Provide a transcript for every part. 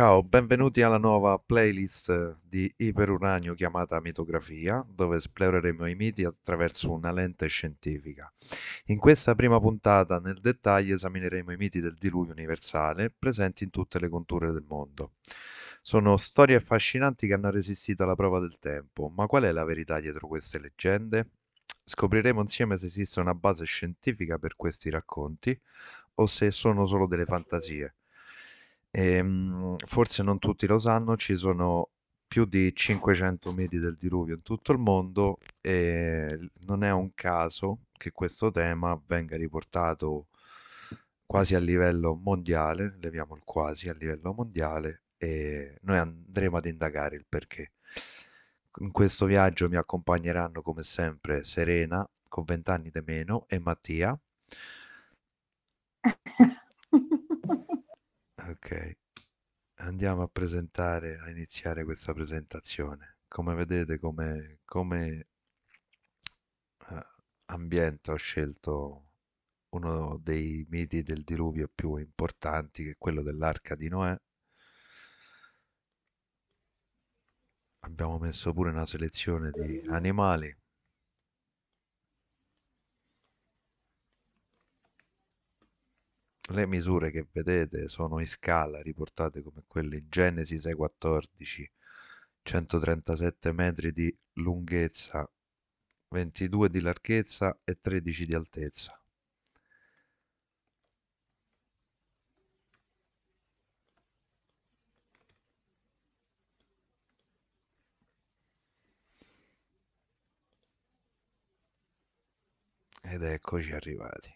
Ciao, benvenuti alla nuova playlist eh, di Iperuranio chiamata Mitografia, dove esploreremo i miti attraverso una lente scientifica. In questa prima puntata, nel dettaglio, esamineremo i miti del diluvio universale presenti in tutte le conture del mondo. Sono storie affascinanti che hanno resistito alla prova del tempo, ma qual è la verità dietro queste leggende? Scopriremo insieme se esiste una base scientifica per questi racconti o se sono solo delle fantasie. Ehm, forse non tutti lo sanno, ci sono più di 500 metri del diluvio in tutto il mondo e non è un caso che questo tema venga riportato quasi a livello mondiale, leviamo il quasi a livello mondiale e noi andremo ad indagare il perché. In questo viaggio mi accompagneranno come sempre Serena con 20 anni di meno e Mattia. Ok, andiamo a presentare, a iniziare questa presentazione. Come vedete, come, come eh, ambiente ho scelto uno dei miti del diluvio più importanti, che è quello dell'arca di Noè. Abbiamo messo pure una selezione di animali le misure che vedete sono in scala riportate come quelle in Genesi 6,14, 137 metri di lunghezza, 22 di larghezza e 13 di altezza. Ed eccoci arrivati.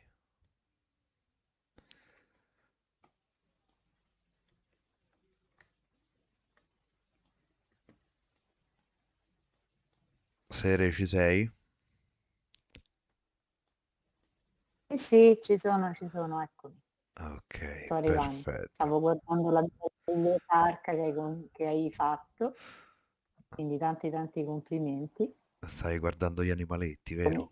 Sere, ci sei? Sì, eh sì, ci sono, ci sono, eccomi. Ok, Sto perfetto. Stavo guardando la biblioteca che, che hai fatto, quindi tanti tanti complimenti. Stai guardando gli animaletti, vero?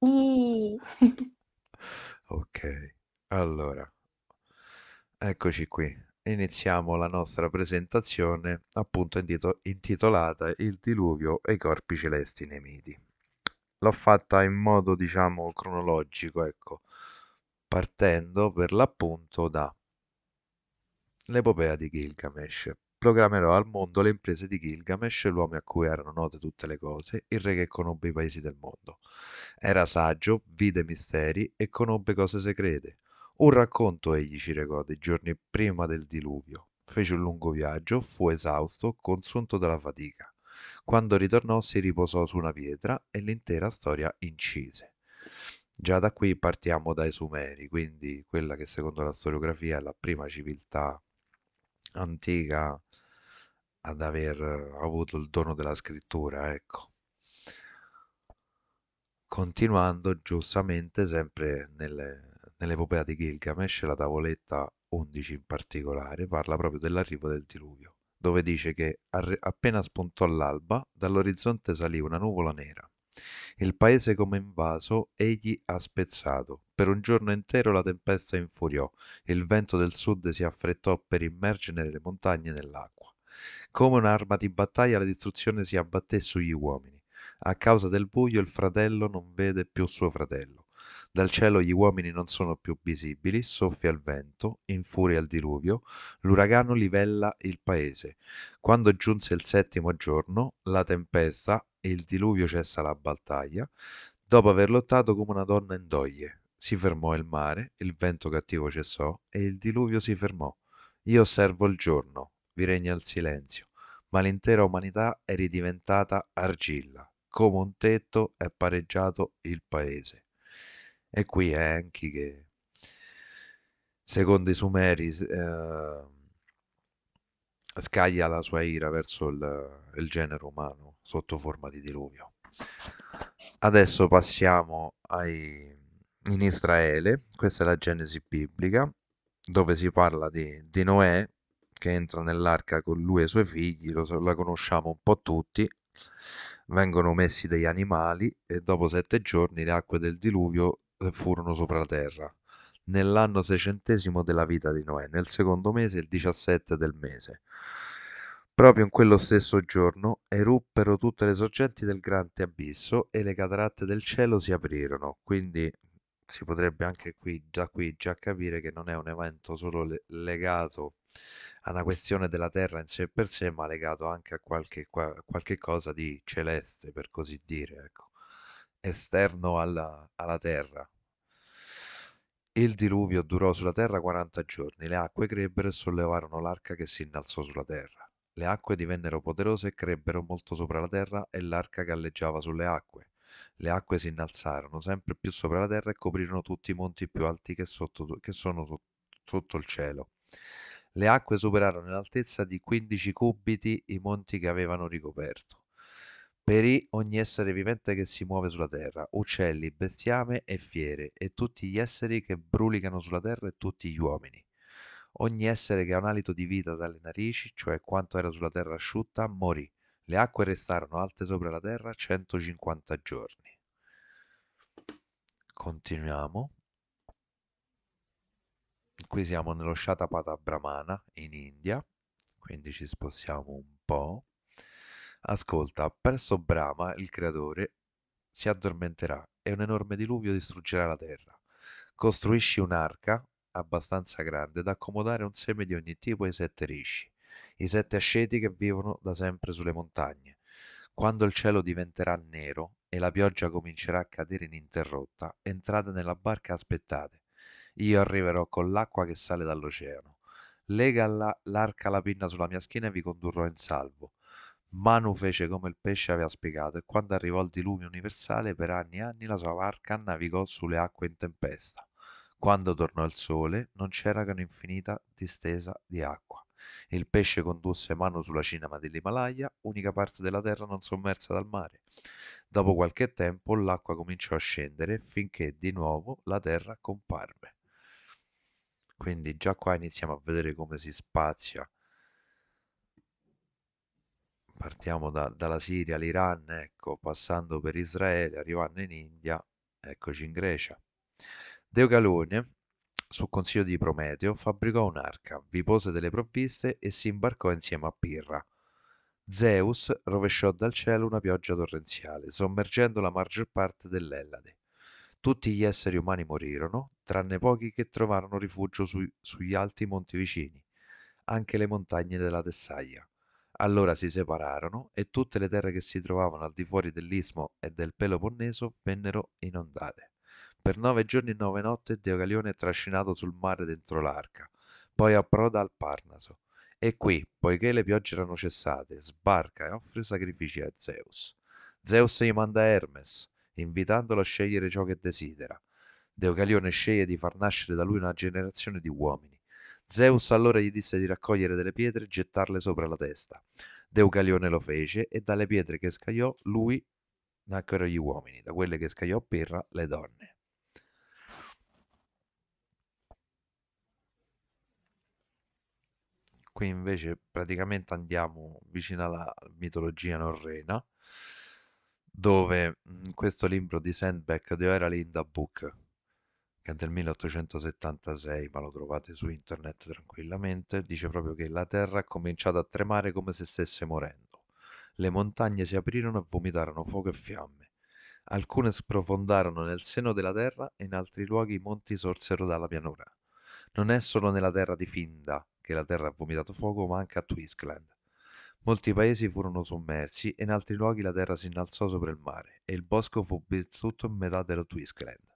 Sì. Ok, allora, eccoci qui iniziamo la nostra presentazione appunto intitolata Il diluvio e i corpi celesti nei miti. L'ho fatta in modo diciamo cronologico, ecco, partendo per l'appunto da l'epopea di Gilgamesh. Programmerò al mondo le imprese di Gilgamesh, l'uomo a cui erano note tutte le cose, il re che conobbe i paesi del mondo. Era saggio, vide misteri e conobbe cose segrete un racconto egli ci recò dei giorni prima del diluvio. Fece un lungo viaggio, fu esausto, consunto dalla fatica. Quando ritornò si riposò su una pietra e l'intera storia incise. Già da qui partiamo dai Sumeri, quindi quella che secondo la storiografia è la prima civiltà antica ad aver avuto il dono della scrittura, ecco. Continuando giustamente sempre nelle, Nell'epopea di Gilgamesh la tavoletta 11 in particolare parla proprio dell'arrivo del diluvio, dove dice che appena spuntò l'alba dall'orizzonte salì una nuvola nera. Il paese come invaso egli ha spezzato. Per un giorno intero la tempesta infuriò, il vento del sud si affrettò per immergere le montagne nell'acqua. Come un'arma di battaglia la distruzione si abbatté sugli uomini. A causa del buio il fratello non vede più suo fratello dal cielo gli uomini non sono più visibili, soffia il vento, infuria il diluvio, l'uragano livella il paese. Quando giunse il settimo giorno, la tempesta il diluvio cessa la battaglia, dopo aver lottato come una donna in doglie. Si fermò il mare, il vento cattivo cessò e il diluvio si fermò. Io osservo il giorno, vi regna il silenzio, ma l'intera umanità è ridiventata argilla, come un tetto è pareggiato il paese. E qui è Enki che, secondo i Sumeri, eh, scaglia la sua ira verso il, il genere umano sotto forma di diluvio. Adesso passiamo ai, in Israele, questa è la Genesi biblica, dove si parla di, di Noè che entra nell'arca con lui e i suoi figli, lo, la conosciamo un po' tutti, vengono messi degli animali e dopo sette giorni le acque del diluvio furono sopra la terra, nell'anno seicentesimo della vita di Noè, nel secondo mese, il 17 del mese. Proprio in quello stesso giorno eruppero tutte le sorgenti del grande abisso e le cataratte del cielo si aprirono. Quindi si potrebbe anche qui, già qui, già capire che non è un evento solo legato a una questione della terra in sé per sé, ma legato anche a qualche, qualche cosa di celeste, per così dire. Ecco esterno alla, alla terra. Il diluvio durò sulla terra 40 giorni, le acque crebbero e sollevarono l'arca che si innalzò sulla terra. Le acque divennero poderose e crebbero molto sopra la terra e l'arca galleggiava sulle acque. Le acque si innalzarono sempre più sopra la terra e coprirono tutti i monti più alti che, sotto, che sono sotto, sotto il cielo. Le acque superarono in altezza di 15 cubiti i monti che avevano ricoperto perì ogni essere vivente che si muove sulla terra, uccelli, bestiame e fiere, e tutti gli esseri che brulicano sulla terra e tutti gli uomini. Ogni essere che ha un alito di vita dalle narici, cioè quanto era sulla terra asciutta, morì. Le acque restarono alte sopra la terra 150 giorni. Continuiamo. Qui siamo nello Shatapata Brahmana in India, quindi ci spostiamo un po'. Ascolta, presto Brahma, il creatore, si addormenterà e un enorme diluvio distruggerà la terra. Costruisci un'arca abbastanza grande da accomodare un seme di ogni tipo ai sette risci, i sette asceti che vivono da sempre sulle montagne. Quando il cielo diventerà nero e la pioggia comincerà a cadere ininterrotta, entrate nella barca e aspettate. Io arriverò con l'acqua che sale dall'oceano. Lega l'arca alla pinna sulla mia schiena e vi condurrò in salvo. Manu fece come il pesce aveva spiegato e quando arrivò il diluvio universale per anni e anni la sua barca navigò sulle acque in tempesta. Quando tornò il sole non c'era che un'infinita distesa di acqua. Il pesce condusse Manu sulla cinema dell'Himalaya, unica parte della terra non sommersa dal mare. Dopo qualche tempo l'acqua cominciò a scendere finché di nuovo la terra comparve. Quindi già qua iniziamo a vedere come si spazia partiamo da, dalla Siria, l'Iran, ecco, passando per Israele, arrivando in India, eccoci in Grecia. Deocalone, su consiglio di Prometeo, fabbricò un'arca, vi pose delle provviste e si imbarcò insieme a Pirra. Zeus rovesciò dal cielo una pioggia torrenziale, sommergendo la maggior parte dell'Ellade. Tutti gli esseri umani morirono, tranne pochi che trovarono rifugio su, sugli alti monti vicini, anche le montagne della Tessaglia. Allora si separarono e tutte le terre che si trovavano al di fuori dell'Istmo e del Peloponneso vennero inondate. Per nove giorni e nove notti Deocalione è trascinato sul mare dentro l'arca, poi approda al Parnaso. E qui, poiché le piogge erano cessate, sbarca e offre sacrifici a Zeus. Zeus gli manda Hermes, invitandolo a scegliere ciò che desidera. Deocalione sceglie di far nascere da lui una generazione di uomini Zeus allora gli disse di raccogliere delle pietre e gettarle sopra la testa. Deucalione lo fece e dalle pietre che scagliò lui nacquero gli uomini, da quelle che scagliò Pirra le donne. Qui invece praticamente andiamo vicino alla mitologia norrena, dove questo libro di Sandbeck, The Era Linda Book, che è del 1876, ma lo trovate su internet tranquillamente, dice proprio che la terra ha cominciato a tremare come se stesse morendo. Le montagne si aprirono e vomitarono fuoco e fiamme. Alcune sprofondarono nel seno della terra e in altri luoghi i monti sorsero dalla pianura. Non è solo nella terra di Finda che la terra ha vomitato fuoco, ma anche a Twisland. Molti paesi furono sommersi e in altri luoghi la terra si innalzò sopra il mare e il bosco fu distrutto in metà dello Twisland.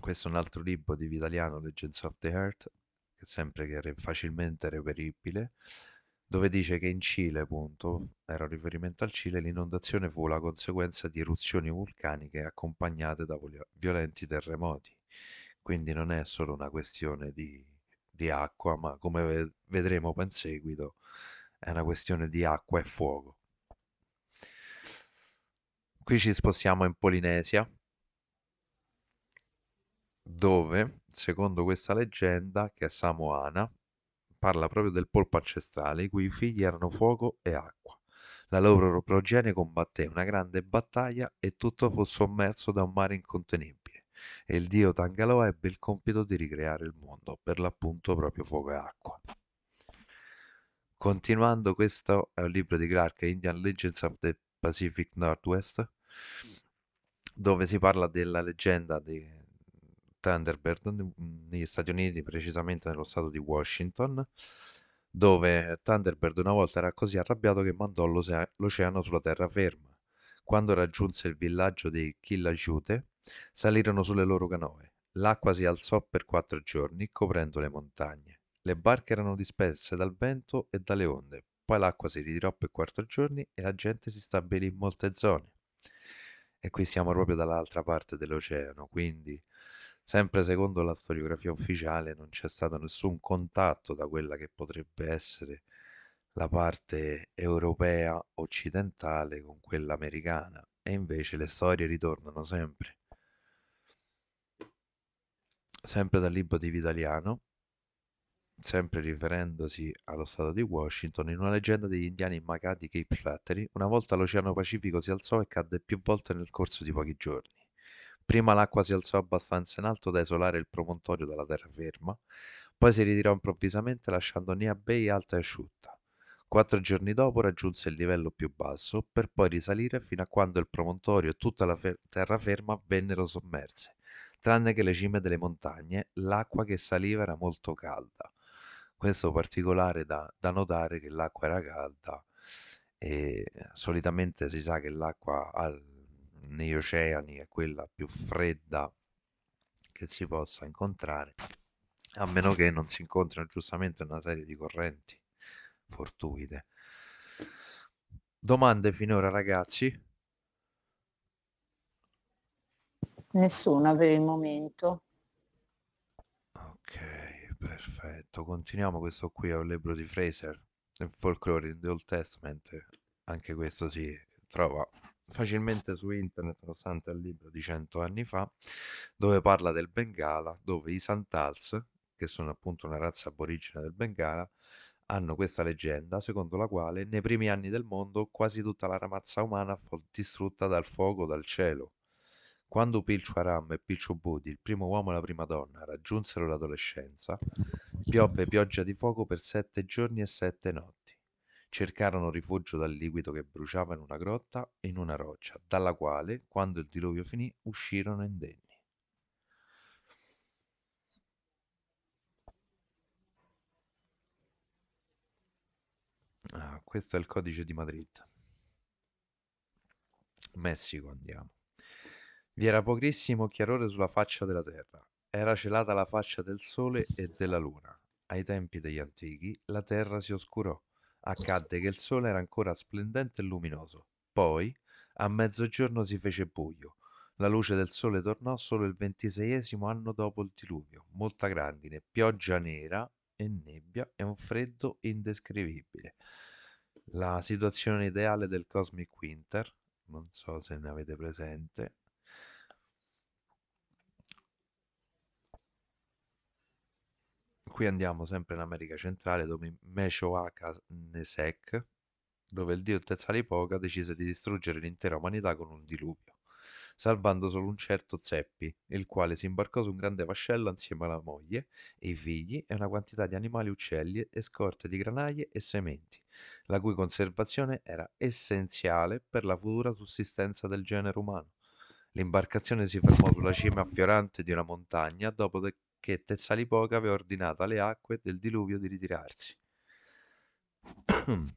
Questo è un altro libro di Vitaliano, Legends of the Earth, che è sempre facilmente reperibile, dove dice che in Cile, appunto, era un riferimento al Cile, l'inondazione fu la conseguenza di eruzioni vulcaniche accompagnate da violenti terremoti. Quindi non è solo una questione di, di acqua, ma come vedremo poi in seguito, è una questione di acqua e fuoco. Qui ci spostiamo in Polinesia, dove, secondo questa leggenda, che è samoana, parla proprio del polpo ancestrale, i cui figli erano fuoco e acqua. La loro progenie combatté una grande battaglia e tutto fu sommerso da un mare incontenibile. E il dio Tangaloa ebbe il compito di ricreare il mondo, per l'appunto proprio fuoco e acqua. Continuando, questo è eh, un libro di Clark, Indian Legends of the Pacific Northwest, dove si parla della leggenda di Thunderbird negli Stati Uniti, precisamente nello stato di Washington, dove Thunderbird una volta era così arrabbiato che mandò l'oceano sulla terraferma. Quando raggiunse il villaggio di Killajute, salirono sulle loro canoe. L'acqua si alzò per quattro giorni, coprendo le montagne. Le barche erano disperse dal vento e dalle onde. Poi l'acqua si ritirò per quattro giorni e la gente si stabilì in molte zone. E qui siamo proprio dall'altra parte dell'oceano, quindi Sempre secondo la storiografia ufficiale non c'è stato nessun contatto da quella che potrebbe essere la parte europea occidentale con quella americana e invece le storie ritornano sempre. Sempre dal libro di Vitaliano, sempre riferendosi allo stato di Washington, in una leggenda degli indiani immakati Cape Flattery, una volta l'Oceano Pacifico si alzò e cadde più volte nel corso di pochi giorni. Prima l'acqua si alzò abbastanza in alto da isolare il promontorio dalla terraferma, poi si ritirò improvvisamente lasciando Nea Bay alta e asciutta. Quattro giorni dopo raggiunse il livello più basso, per poi risalire fino a quando il promontorio e tutta la fer- terraferma vennero sommerse, tranne che le cime delle montagne, l'acqua che saliva era molto calda. Questo particolare da, da notare che l'acqua era calda e solitamente si sa che l'acqua al negli oceani è quella più fredda che si possa incontrare, a meno che non si incontrino giustamente una serie di correnti fortuite. Domande finora ragazzi? Nessuna per il momento. Ok, perfetto. Continuiamo. Questo qui è un libro di Fraser, il folklore, il Old Testament. Anche questo si trova facilmente su internet, nonostante il libro di cento anni fa, dove parla del Bengala, dove i Santals, che sono appunto una razza aborigena del Bengala, hanno questa leggenda secondo la quale nei primi anni del mondo quasi tutta la ramazza umana fu distrutta dal fuoco dal cielo. Quando Pilchu Aram e Pilchu Budi, il primo uomo e la prima donna, raggiunsero l'adolescenza, piove pioggia di fuoco per sette giorni e sette notti cercarono rifugio dal liquido che bruciava in una grotta e in una roccia, dalla quale, quando il diluvio finì, uscirono indenni. Ah, questo è il codice di Madrid. Messico andiamo. Vi era pochissimo chiarore sulla faccia della terra. Era celata la faccia del sole e della luna. Ai tempi degli antichi la terra si oscurò accadde che il sole era ancora splendente e luminoso. Poi, a mezzogiorno si fece buio. La luce del sole tornò solo il ventiseiesimo anno dopo il diluvio. Molta grandine, pioggia nera e nebbia e un freddo indescrivibile. La situazione ideale del Cosmic Winter, non so se ne avete presente, qui andiamo sempre in America centrale dove Meshoaka mhmm, Nesek, dove il dio Tetzalipoca decise di distruggere l'intera umanità con un diluvio, salvando solo un certo Zeppi, il quale si imbarcò su un grande vascello insieme alla moglie e i figli e una quantità di animali, uccelli e scorte di granaie e sementi, la cui conservazione era essenziale per la futura sussistenza del genere umano. L'imbarcazione si fermò sulla cima affiorante di una montagna dopo de- che Tezzalipoca aveva ordinato alle acque del diluvio di ritirarsi.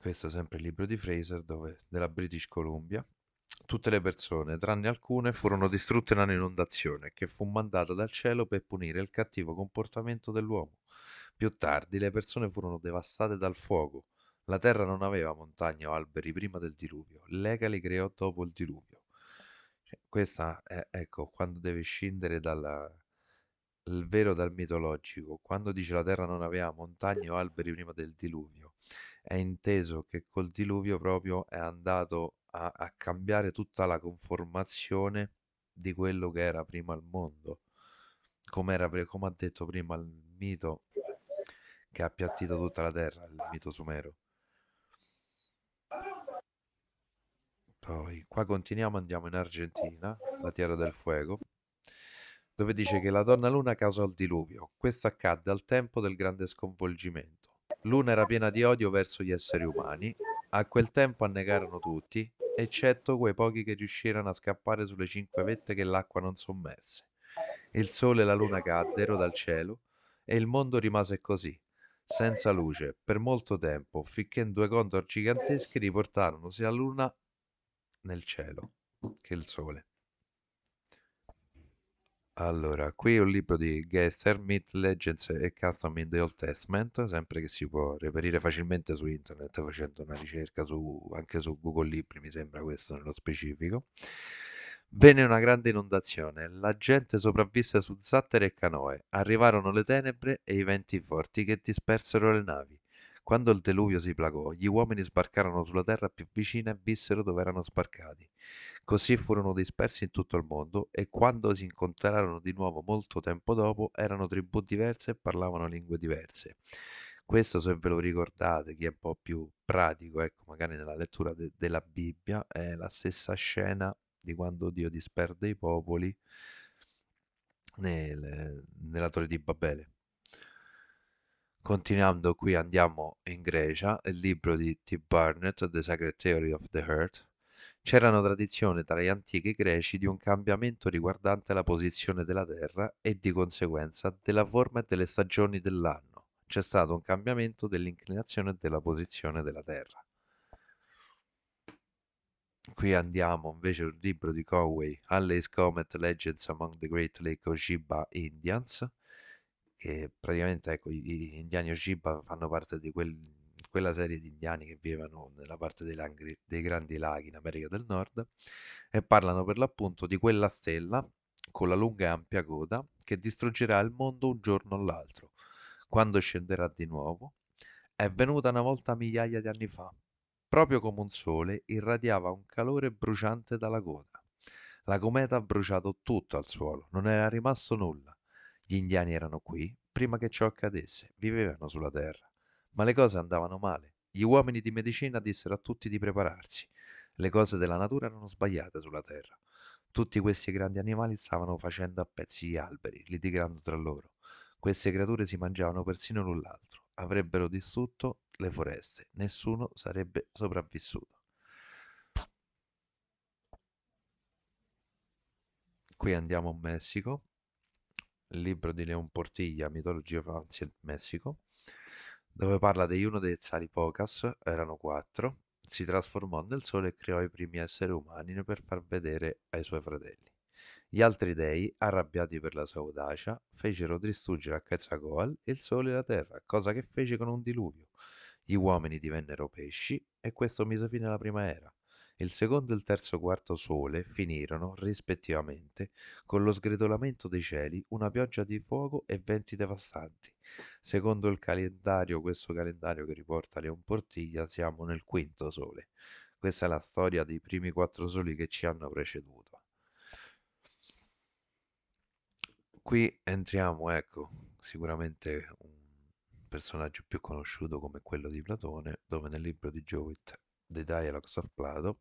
Questo è sempre il libro di Fraser dove, della British Columbia. Tutte le persone, tranne alcune, furono distrutte da un'inondazione che fu mandata dal cielo per punire il cattivo comportamento dell'uomo. Più tardi le persone furono devastate dal fuoco. La terra non aveva montagne o alberi prima del diluvio. L'Ega li creò dopo il diluvio. Questa è ecco, quando deve scindere dal il vero dal mitologico. Quando dice la terra non aveva montagne o alberi prima del diluvio, è inteso che col diluvio proprio è andato a, a cambiare tutta la conformazione di quello che era prima il mondo. Come, era, come ha detto prima il mito che ha appiattito tutta la terra, il mito sumero. Poi, qua continuiamo, andiamo in Argentina, la Tierra del Fuego, dove dice che la donna Luna causò il diluvio. Questo accadde al tempo del grande sconvolgimento. Luna era piena di odio verso gli esseri umani, a quel tempo annegarono tutti, eccetto quei pochi che riuscirono a scappare sulle cinque vette che l'acqua non sommerse. Il sole e la luna caddero dal cielo e il mondo rimase così, senza luce, per molto tempo, finché due condor giganteschi riportarono sia la luna nel cielo che il sole. Allora, qui un libro di Gesser, Myth, Legends e Custom in the Old Testament, sempre che si può reperire facilmente su internet facendo una ricerca su, anche su Google Libri, mi sembra questo nello specifico. Venne una grande inondazione, la gente sopravvisse su zattere e canoe, arrivarono le tenebre e i venti forti che dispersero le navi. Quando il deluvio si placò, gli uomini sbarcarono sulla terra più vicina e vissero dove erano sbarcati. Così furono dispersi in tutto il mondo e quando si incontrarono di nuovo molto tempo dopo, erano tribù diverse e parlavano lingue diverse. Questo, se ve lo ricordate, chi è un po' più pratico, ecco, magari nella lettura de- della Bibbia, è la stessa scena di quando Dio disperde i popoli nel, nella torre di Babele. Continuando qui andiamo in Grecia, il libro di T. Barnett, The Sacred Theory of the Earth, c'erano tradizione tra gli antichi greci di un cambiamento riguardante la posizione della Terra e di conseguenza della forma e delle stagioni dell'anno. C'è stato un cambiamento dell'inclinazione e della posizione della Terra. Qui andiamo invece al libro di Conway, Halley's Comet Legends Among the Great Lake Ojibwa Indians, che praticamente ecco, gli indiani Ojibwa fanno parte di quel, quella serie di indiani che vivevano nella parte dei, langri, dei grandi laghi in America del Nord e parlano per l'appunto di quella stella con la lunga e ampia coda che distruggerà il mondo un giorno o l'altro, quando scenderà di nuovo, è venuta una volta migliaia di anni fa. Proprio come un sole irradiava un calore bruciante dalla coda. La cometa ha bruciato tutto al suolo, non era rimasto nulla. Gli indiani erano qui prima che ciò accadesse, vivevano sulla terra. Ma le cose andavano male. Gli uomini di medicina dissero a tutti di prepararsi. Le cose della natura erano sbagliate sulla terra. Tutti questi grandi animali stavano facendo a pezzi gli alberi, litigando tra loro. Queste creature si mangiavano persino l'un l'altro, avrebbero distrutto le foreste, nessuno sarebbe sopravvissuto. Qui andiamo in Messico, libro di Leon Portiglia, Mitologia Francia e Messico, dove parla di uno dei Zalipocas, erano quattro, si trasformò nel sole e creò i primi esseri umani per far vedere ai suoi fratelli. Gli altri dei, arrabbiati per la sua audacia, fecero distruggere a Quetzalcoatl il sole e la terra, cosa che fece con un diluvio. Gli uomini divennero pesci e questo mise fine alla prima era. Il secondo e il terzo quarto sole finirono, rispettivamente, con lo sgretolamento dei cieli, una pioggia di fuoco e venti devastanti. Secondo il calendario, questo calendario che riporta Leon Portiglia, siamo nel quinto sole. Questa è la storia dei primi quattro soli che ci hanno preceduto. Qui entriamo, ecco, sicuramente un personaggio più conosciuto come quello di Platone, dove nel libro di Jowitt The Dialogues of Plato,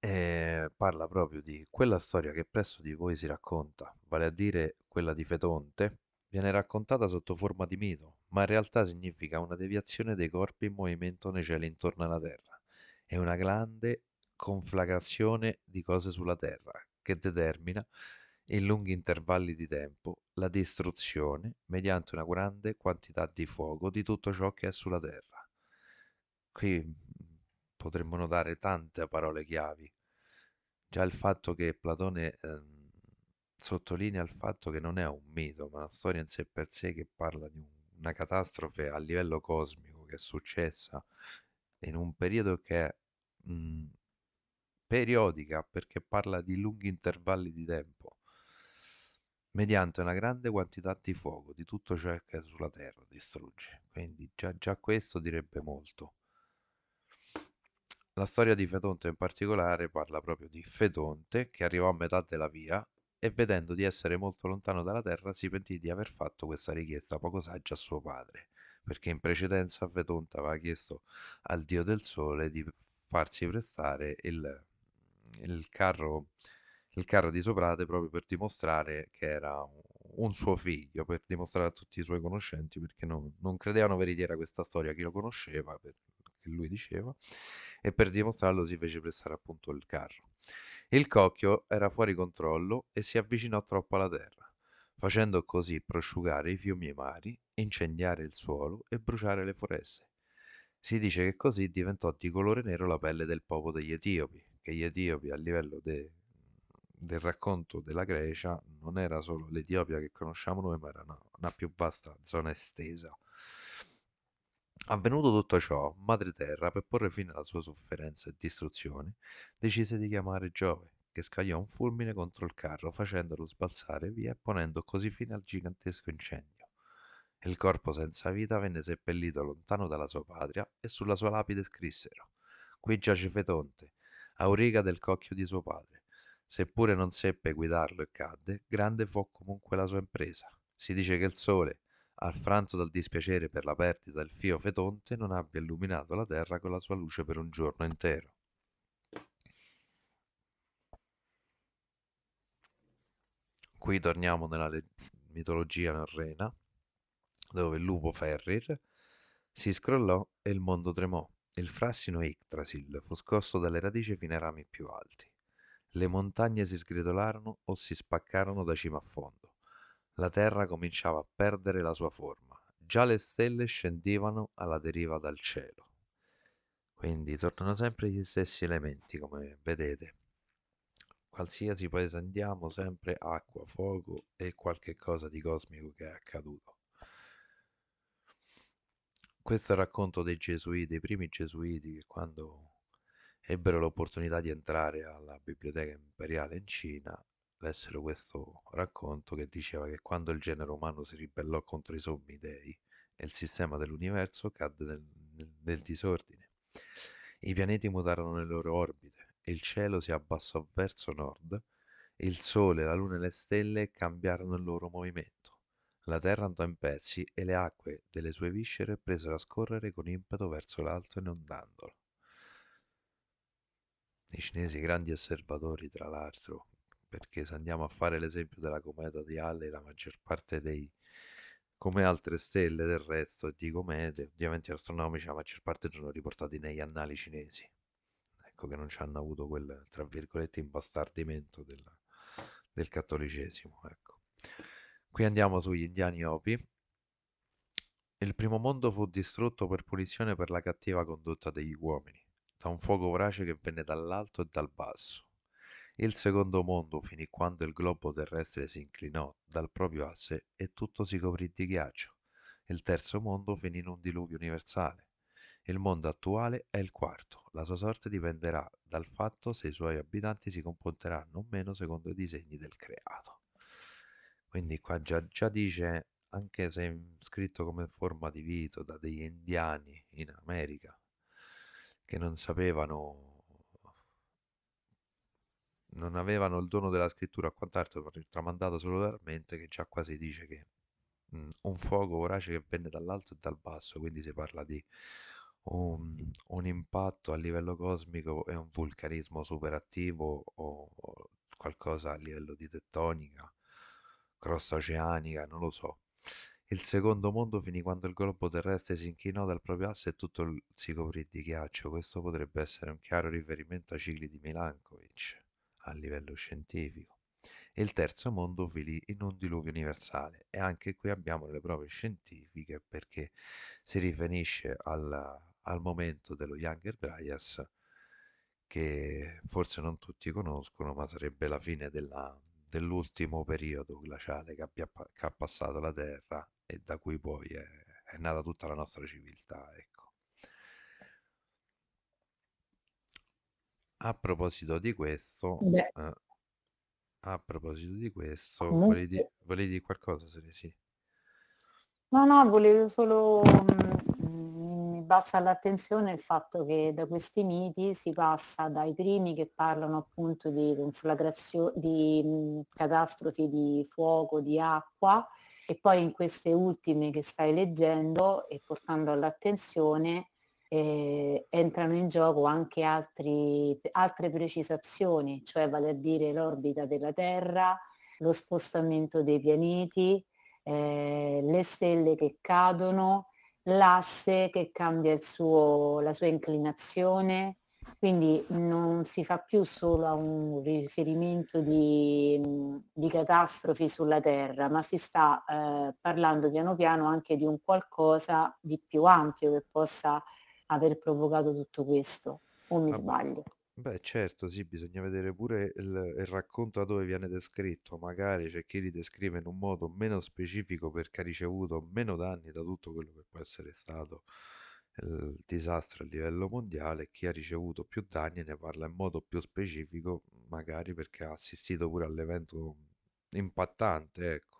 eh, parla proprio di quella storia che presso di voi si racconta, vale a dire quella di Fetonte, viene raccontata sotto forma di mito, ma in realtà significa una deviazione dei corpi in movimento nei cieli intorno alla Terra. È una grande conflagrazione di cose sulla Terra che determina in lunghi intervalli di tempo la distruzione mediante una grande quantità di fuoco di tutto ciò che è sulla Terra. Qui mhmm, potremmo notare tante parole chiavi. Già il fatto che Platone eh, sottolinea il fatto che non è un mito, ma una storia in sé per sé che parla di una catastrofe a livello cosmico che è successa in un periodo che è mh, mhmm, periodica perché parla di lunghi intervalli di tempo mediante una grande quantità di fuoco di tutto ciò che sulla terra distrugge quindi già, già questo direbbe molto la storia di Fedonte in particolare parla proprio di Fedonte che arrivò a metà della via e vedendo di essere molto lontano dalla terra si pentì di aver fatto questa richiesta poco saggia a suo padre, perché in precedenza Fedonte aveva chiesto al dio del sole di farsi prestare il, il, carro, il carro di Soprate proprio per dimostrare che era un suo figlio, per dimostrare a tutti i suoi conoscenti, perché non, non credevano veritiera questa storia, chi lo conosceva, per, che lui diceva, e per dimostrarlo si fece prestare appunto il carro. Il cocchio era fuori controllo e si avvicinò troppo alla terra, facendo così prosciugare i fiumi e i mari, incendiare il suolo e bruciare le foreste. Si dice che così diventò di colore nero la pelle del popolo degli Etiopi, che gli Etiopi a livello de, del racconto della Grecia non era solo l'Etiopia che conosciamo noi, ma era una, una più vasta zona estesa Avvenuto tutto ciò, Madre Terra, per porre fine alla sua sofferenza e distruzione, decise di chiamare Giove, che scagliò un fulmine contro il carro facendolo sbalzare via e ponendo così fine al gigantesco incendio. Il corpo senza vita venne seppellito lontano dalla sua patria e sulla sua lapide scrissero Qui giace Fetonte, auriga del cocchio di suo padre. Seppure non seppe guidarlo e cadde, grande fu comunque la sua impresa. Si dice che il sole, affranto dal dispiacere per la perdita del fio fetonte, non abbia illuminato la terra con la sua luce per un giorno intero. Qui torniamo nella mitologia norrena, dove il lupo Ferrir si scrollò e il mondo tremò. Il frassino Yggdrasil fu scosso dalle radici fino ai rami più alti. Le montagne si sgridolarono o si spaccarono da cima a fondo la terra cominciava a perdere la sua forma, già le stelle scendevano alla deriva dal cielo. Quindi tornano sempre gli stessi elementi, come vedete. Qualsiasi paese andiamo, sempre acqua, fuoco e qualche cosa di cosmico che è accaduto. Questo è il racconto dei gesuiti, dei primi gesuiti che quando ebbero l'opportunità di entrare alla biblioteca imperiale in Cina lessero questo racconto che diceva che quando il genere umano si ribellò contro i sommi dei e il sistema dell'universo cadde nel, nel, nel disordine. I pianeti mutarono le loro orbite il cielo si abbassò verso nord e il sole, la luna e le stelle cambiarono il loro movimento. La terra andò in pezzi e le acque delle sue viscere presero a scorrere con impeto verso l'alto inondandolo. I cinesi, grandi osservatori tra l'altro, perché se andiamo a fare l'esempio della cometa di Halley, la maggior parte dei, come altre stelle del resto di comete, di eventi astronomici, la maggior parte sono riportati negli annali cinesi. Ecco che non ci hanno avuto quel, tra virgolette, imbastardimento della, del cattolicesimo. Ecco. Qui andiamo sugli indiani Opi. Il primo mondo fu distrutto per punizione per la cattiva condotta degli uomini, da un fuoco vorace che venne dall'alto e dal basso. Il secondo mondo finì quando il globo terrestre si inclinò dal proprio asse e tutto si coprì di ghiaccio. Il terzo mondo finì in un diluvio universale. Il mondo attuale è il quarto. La sua sorte dipenderà dal fatto se i suoi abitanti si comporteranno o meno secondo i disegni del creato. Quindi qua già, già dice, anche se scritto come forma di vito da degli indiani in America, che non sapevano non avevano il dono della scrittura o quant'altro, tramandata solo dalla mente, che già quasi dice che mh, mhmm, un fuoco vorace che venne dall'alto e dal basso, quindi si parla di un, un impatto a livello cosmico e un vulcanismo superattivo o, o qualcosa a livello di tettonica, crosta oceanica, non lo so. Il secondo mondo finì quando il globo terrestre si inchinò dal proprio asse e tutto si coprì di ghiaccio. Questo potrebbe essere un chiaro riferimento ai cicli di Milankovic a livello scientifico. E il terzo mondo finì in un diluvio universale e anche qui abbiamo le prove scientifiche perché si riferisce al, al momento dello Younger Dryas che forse non tutti conoscono ma sarebbe la fine della, dell'ultimo periodo glaciale che, abbia, che, ha passato la Terra e da cui poi è, è nata tutta la nostra civiltà. Ecco. A proposito di questo, eh, a proposito di questo, volevi, comunque... volevi dire qualcosa, sì. No, no, volevo solo, mm, mi basta l'attenzione il fatto che da questi miti si passa dai primi che parlano appunto di conflagrazio- di mm, catastrofi di fuoco, di acqua, e poi in queste ultime che stai leggendo e portando all'attenzione eh, entrano in gioco anche altri, altre precisazioni, cioè vale a dire l'orbita della Terra, lo spostamento dei pianeti, eh, le stelle che cadono, l'asse che cambia il suo, la sua inclinazione, quindi non si fa più solo a un riferimento di, di catastrofi sulla Terra, ma si sta eh, parlando piano piano anche di un qualcosa di più ampio che possa aver provocato tutto questo, o mi Ah, sbaglio? Beh, certo, sì, bisogna vedere pure il, il racconto da dove viene descritto. Magari c'è chi li descrive in un modo meno specifico perché ha ricevuto meno danni da tutto quello che può essere stato il disastro a livello mondiale, e chi ha ricevuto più danni ne parla in modo più specifico, magari perché ha assistito pure all'evento impattante, ecco.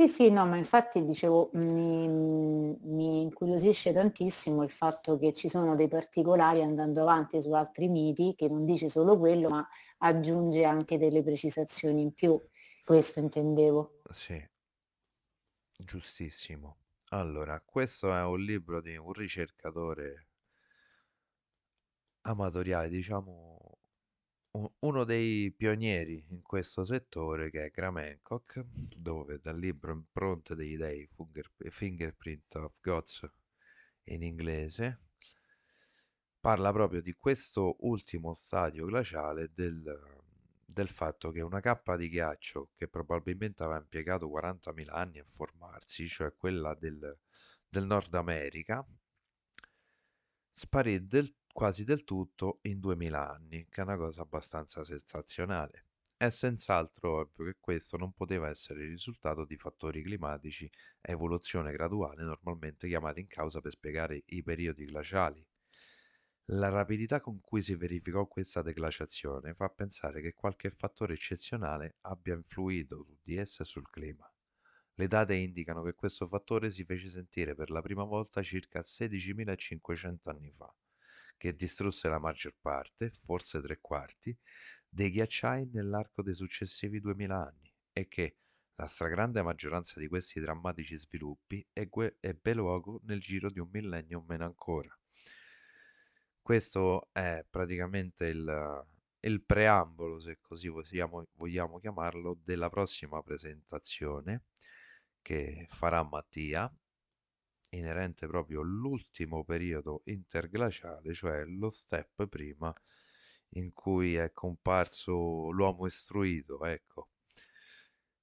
Sì, sì, no, ma infatti dicevo, mi, mi, incuriosisce tantissimo il fatto che ci sono dei particolari andando avanti su altri miti che non dice solo quello, ma aggiunge anche delle precisazioni in più. Questo intendevo. Sì, giustissimo. Allora, questo è un libro di un ricercatore amatoriale, diciamo uno dei pionieri in questo settore che è Graham Hancock, dove dal libro Impronte dei Dei, Fingerprint of Gods in inglese, parla proprio di questo ultimo stadio glaciale del, del fatto che una cappa di ghiaccio che probabilmente aveva impiegato 40.000 anni a formarsi, cioè quella del, del Nord America, sparì del quasi del tutto in 2000 anni, che è una cosa abbastanza sensazionale. È senz'altro ovvio che questo non poteva essere il risultato di fattori climatici e evoluzione graduale normalmente chiamati in causa per spiegare i periodi glaciali. La rapidità con cui si verificò questa deglaciazione fa pensare che qualche fattore eccezionale abbia influito su di essa e sul clima. Le date indicano che questo fattore si fece sentire per la prima volta circa 16.500 anni fa, che distrusse la maggior parte, forse tre quarti, dei ghiacciai nell'arco dei successivi duemila anni e che la stragrande maggioranza di questi drammatici sviluppi ebbe luogo nel giro di un millennio o meno ancora. Questo è praticamente il, il preambolo, se così vogliamo, vogliamo chiamarlo, della prossima presentazione che farà Mattia inerente proprio all'ultimo periodo interglaciale, cioè lo step prima in cui è comparso l'uomo istruito, ecco.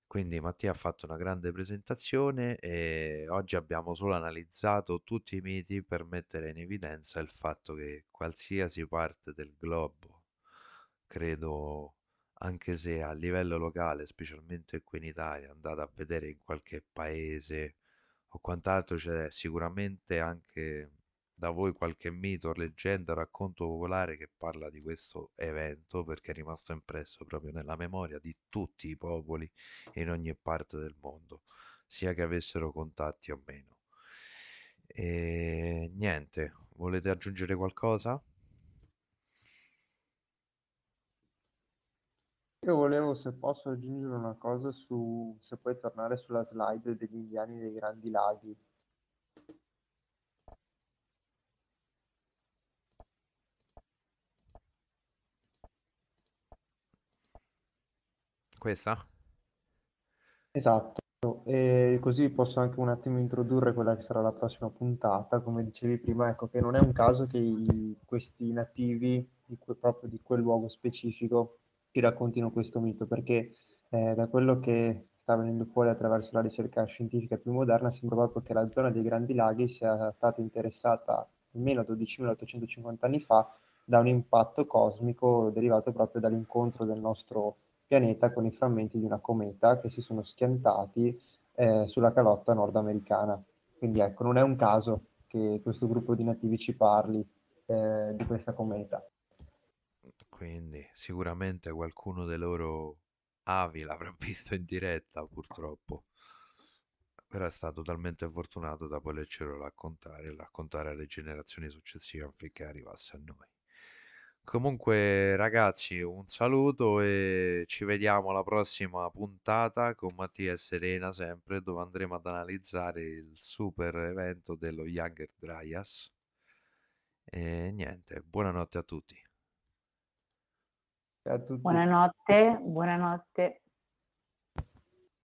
Quindi Mattia ha fatto una grande presentazione e oggi abbiamo solo analizzato tutti i miti per mettere in evidenza il fatto che qualsiasi parte del globo, credo anche se a livello locale, specialmente qui in Italia, andate a vedere in qualche paese o quant'altro c'è sicuramente anche da voi qualche mito, leggenda, racconto popolare che parla di questo evento perché è rimasto impresso proprio nella memoria di tutti i popoli in ogni parte del mondo, sia che avessero contatti o meno. E ehm, niente, volete aggiungere qualcosa? Io volevo, se posso, aggiungere una cosa su, se puoi tornare sulla slide degli indiani dei Grandi Laghi. Questa? Esatto, e così posso anche un attimo introdurre quella che sarà la prossima puntata, come dicevi prima, ecco che non è un caso che i, questi nativi di que, proprio di quel luogo specifico ci raccontino questo mito, perché eh, da quello che sta venendo fuori attraverso la ricerca scientifica più moderna sembra proprio che la zona dei Grandi Laghi sia stata interessata almeno 12.850 anni fa da un impatto cosmico derivato proprio dall'incontro del nostro pianeta con i frammenti di una cometa che si sono schiantati eh, sulla calotta nordamericana. Quindi ecco, non è un caso che questo gruppo di nativi ci parli eh, di questa cometa quindi sicuramente qualcuno dei loro avi l'avrà visto in diretta purtroppo è stato talmente fortunato da poi leggerlo raccontare e raccontare alle generazioni successive affinché arrivasse a noi comunque ragazzi un saluto e ci vediamo alla prossima puntata con Mattia e Serena sempre dove andremo ad analizzare il super evento dello Younger Dryas e niente buonanotte a tutti Ciao a tutti. Buonanotte, buonanotte.